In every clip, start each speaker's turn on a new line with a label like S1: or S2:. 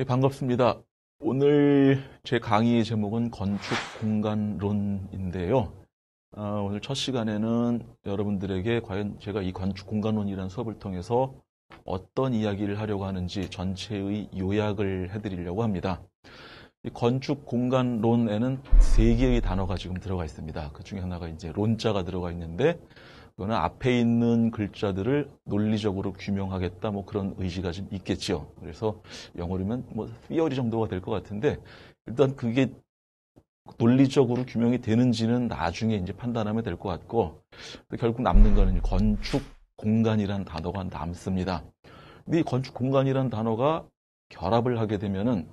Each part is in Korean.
S1: 예, 반갑습니다. 오늘 제 강의 의 제목은 건축 공간론인데요. 아, 오늘 첫 시간에는 여러분들에게 과연 제가 이 건축 공간론이라는 수업을 통해서 어떤 이야기를 하려고 하는지 전체의 요약을 해드리려고 합니다. 건축 공간론에는 세 개의 단어가 지금 들어가 있습니다. 그 중에 하나가 이제 론자가 들어가 있는데 그거는 앞에 있는 글자들을 논리적으로 규명하겠다 뭐 그런 의지가 좀 있겠죠. 그래서 영어로면 뭐 theory 정도가 될 것 같은데 일단 그게 논리적으로 규명이 되는지는 나중에 이제 판단하면 될 것 같고 결국 남는 거는 건축 공간이라는 단어가 남습니다. 근데 이 건축 공간이라는 단어가 결합을 하게 되면은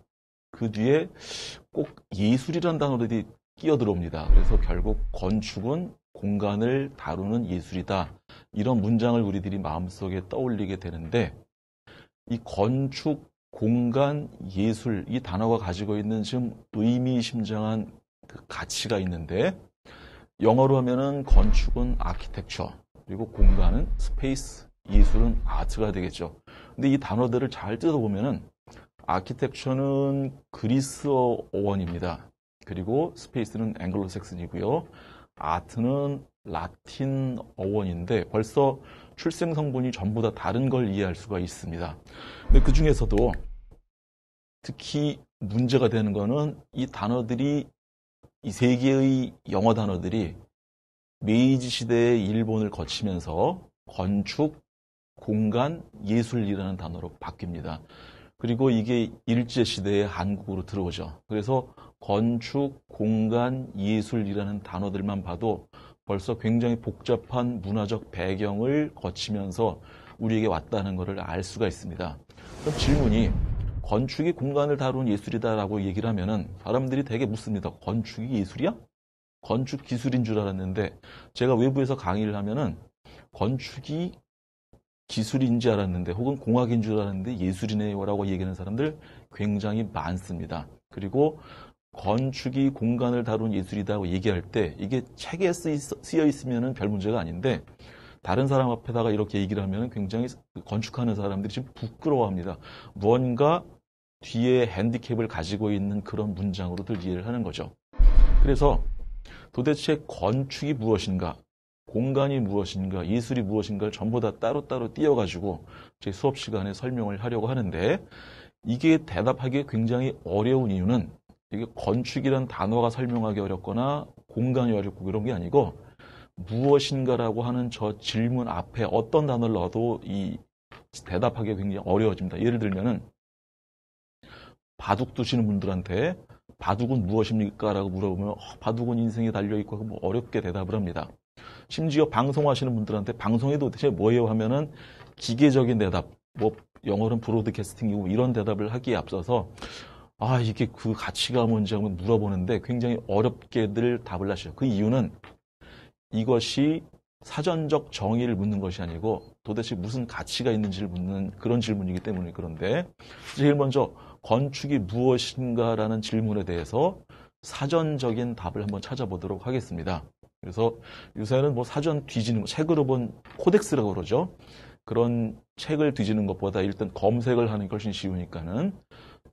S1: 그 뒤에 꼭 예술이라는 단어들이 끼어들어옵니다. 그래서 결국 건축은 공간을 다루는 예술이다. 이런 문장을 우리들이 마음속에 떠올리게 되는데 이 건축, 공간, 예술 이 단어가 가지고 있는 지금 의미심장한 그 가치가 있는데 영어로 하면은 건축은 아키텍처 그리고 공간은 스페이스 예술은 아트가 되겠죠. 근데 이 단어들을 잘 뜯어보면은 아키텍처는 그리스어 어원입니다. 그리고 스페이스는 앵글로색슨이고요. 아트는 라틴 어원인데 벌써 출생 성분이 전부 다 다른 걸 이해할 수가 있습니다. 근데 그 중에서도 특히 문제가 되는 거는 이 단어들이 이세 개의 영어 단어들이 메이지 시대의 일본을 거치면서 건축, 공간, 예술이라는 단어로 바뀝니다. 그리고 이게 일제 시대의 한국으로 들어오죠. 그래서 건축, 공간, 예술이라는 단어들만 봐도 벌써 굉장히 복잡한 문화적 배경을 거치면서 우리에게 왔다는 것을 알 수가 있습니다. 그럼 질문이 건축이 공간을 다룬 예술이다라고 얘기를 하면은 사람들이 되게 묻습니다. 건축이 예술이야? 건축 기술인 줄 알았는데 제가 외부에서 강의를 하면은 건축이 기술인 줄 알았는데 혹은 공학인 줄 알았는데 예술이네요라고 얘기하는 사람들 굉장히 많습니다. 그리고 건축이 공간을 다룬 예술이다고 얘기할 때 이게 책에 쓰여 있으면 별 문제가 아닌데 다른 사람 앞에다가 이렇게 얘기를 하면 굉장히 건축하는 사람들이 지금 부끄러워합니다. 무언가 뒤에 핸디캡을 가지고 있는 그런 문장으로들 이해를 하는 거죠. 그래서 도대체 건축이 무엇인가, 공간이 무엇인가, 예술이 무엇인가를 전부 다 따로따로 띄어가지고 제 수업 시간에 설명을 하려고 하는데 이게 대답하기 굉장히 어려운 이유는 이게 건축이란 단어가 설명하기 어렵거나 공간이 어렵고 이런 게 아니고 무엇인가라고 하는 저 질문 앞에 어떤 단어를 넣어도 이 대답하기가 굉장히 어려워집니다. 예를 들면은 바둑 두시는 분들한테 바둑은 무엇입니까? 라고 물어보면 어, 바둑은 인생에 달려있고 뭐 어렵게 대답을 합니다. 심지어 방송하시는 분들한테 방송에 도대체 뭐예요? 하면은 기계적인 대답, 뭐 영어로는 브로드캐스팅이고 뭐 이런 대답을 하기에 앞서서 아, 이게 그 가치가 뭔지 한번 물어보는데 굉장히 어렵게들 답을 하셔. 그 이유는 이것이 사전적 정의를 묻는 것이 아니고 도대체 무슨 가치가 있는지를 묻는 그런 질문이기 때문에 그런데 제일 먼저 건축이 무엇인가라는 질문에 대해서 사전적인 답을 한번 찾아보도록 하겠습니다. 그래서 요새는 뭐 사전 뒤지는 책으로 본 코덱스라고 그러죠. 그런 책을 뒤지는 것보다 일단 검색을 하는 것이 쉬우니까는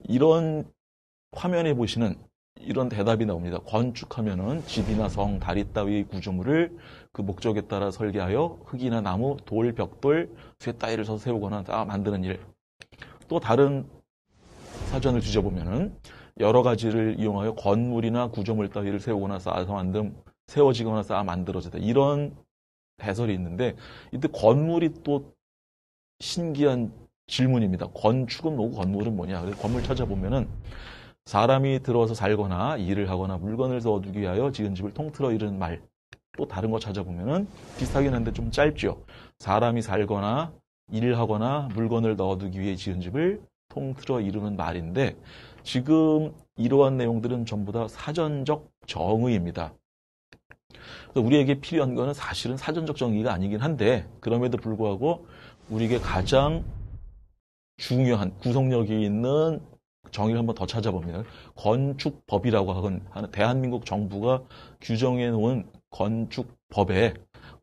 S1: 이런 화면에 보시는 이런 대답이 나옵니다. 건축하면은 집이나 성, 다리 따위의 구조물을 그 목적에 따라 설계하여 흙이나 나무, 돌, 벽돌, 쇠 따위를 서 세우거나 다 만드는 일. 또 다른 사전을 뒤져보면은 여러 가지를 이용하여 건물이나 구조물 따위를 세우거나 쌓아서 만든 세워지거나 쌓아 만들어지다 이런 해설이 있는데 이때 건물이 또 신기한 질문입니다. 건축은 뭐고 건물은 뭐냐? 건물 찾아보면은 사람이 들어서 살거나 일을 하거나 물건을 넣어두기 위하여 지은 집을 통틀어 이르는 말. 또 다른 거 찾아보면은 비슷하긴 한데 좀 짧죠. 사람이 살거나 일을 하거나 물건을 넣어두기 위해 지은 집을 통틀어 이르는 말인데 지금 이러한 내용들은 전부 다 사전적 정의입니다. 우리에게 필요한 것은 사실은 사전적 정의가 아니긴 한데 그럼에도 불구하고 우리에게 가장 중요한 구성력이 있는 정의를 한번 더 찾아봅니다. 건축법이라고 하는 대한민국 정부가 규정해 놓은 건축법에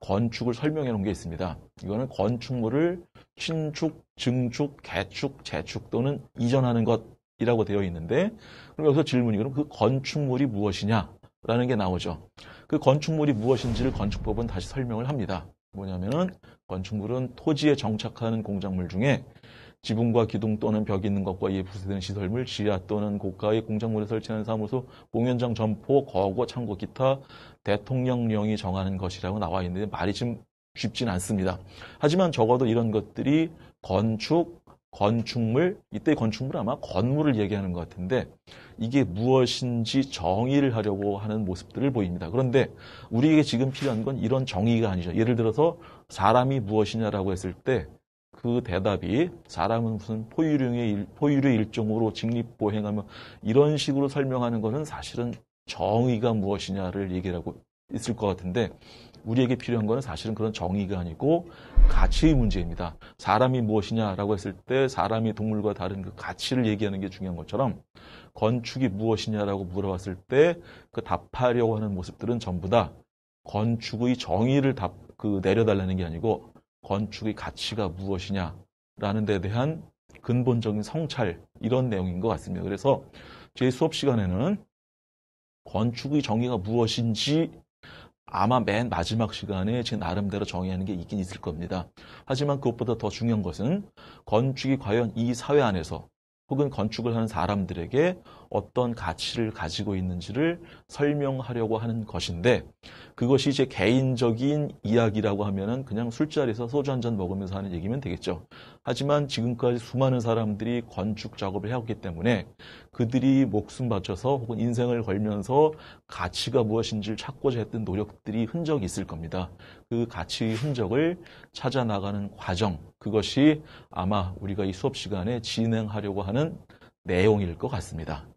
S1: 건축을 설명해 놓은 게 있습니다. 이거는 건축물을 신축, 증축, 개축, 재축 또는 이전하는 것이라고 되어 있는데 그럼 여기서 질문이 그럼 그 건축물이 무엇이냐라는 게 나오죠. 그 건축물이 무엇인지를 건축법은 다시 설명을 합니다. 뭐냐면은 건축물은 토지에 정착하는 공작물 중에 지붕과 기둥 또는 벽이 있는 것과 이에 부세되는 시설물, 지하 또는 고가의 공작물에 설치하는 사무소, 공연장 점포, 거고, 창고, 기타 대통령령이 정하는 것이라고 나와 있는데 말이 좀 쉽진 않습니다. 하지만 적어도 이런 것들이 건축, 건축물, 이때 건축물 아마 건물을 얘기하는 것 같은데 이게 무엇인지 정의를 하려고 하는 모습들을 보입니다. 그런데 우리에게 지금 필요한 건 이런 정의가 아니죠. 예를 들어서 사람이 무엇이냐라고 했을 때그 대답이 사람은 무슨 포유류의, 포유류 일종으로 직립보행하며 이런 식으로 설명하는 것은 사실은 정의가 무엇이냐를 얘기 하고 있을 것 같은데 우리에게 필요한 것은 사실은 그런 정의가 아니고 가치의 문제입니다. 사람이 무엇이냐라고 했을 때 사람이 동물과 다른 그 가치를 얘기하는 게 중요한 것처럼 건축이 무엇이냐라고 물어봤을 때 그 답하려고 하는 모습들은 전부 다 건축의 정의를 답, 그 내려달라는 게 아니고 건축의 가치가 무엇이냐라는 데 대한 근본적인 성찰 이런 내용인 것 같습니다. 그래서 제 수업 시간에는 건축의 정의가 무엇인지 아마 맨 마지막 시간에 제 나름대로 정의하는 게 있긴 있을 겁니다. 하지만 그것보다 더 중요한 것은 건축이 과연 이 사회 안에서 혹은 건축을 하는 사람들에게 어떤 가치를 가지고 있는지를 설명하려고 하는 것인데 그것이 이제 개인적인 이야기라고 하면은 그냥 술자리에서 소주 한 잔 먹으면서 하는 얘기면 되겠죠. 하지만 지금까지 수많은 사람들이 건축 작업을 해왔기 때문에 그들이 목숨 바쳐서 혹은 인생을 걸면서 가치가 무엇인지를 찾고자 했던 노력들이 흔적이 있을 겁니다. 그 가치의 흔적을 찾아 나가는 과정 그것이 아마 우리가 이 수업 시간에 진행하려고 하는 내용일 것 같습니다.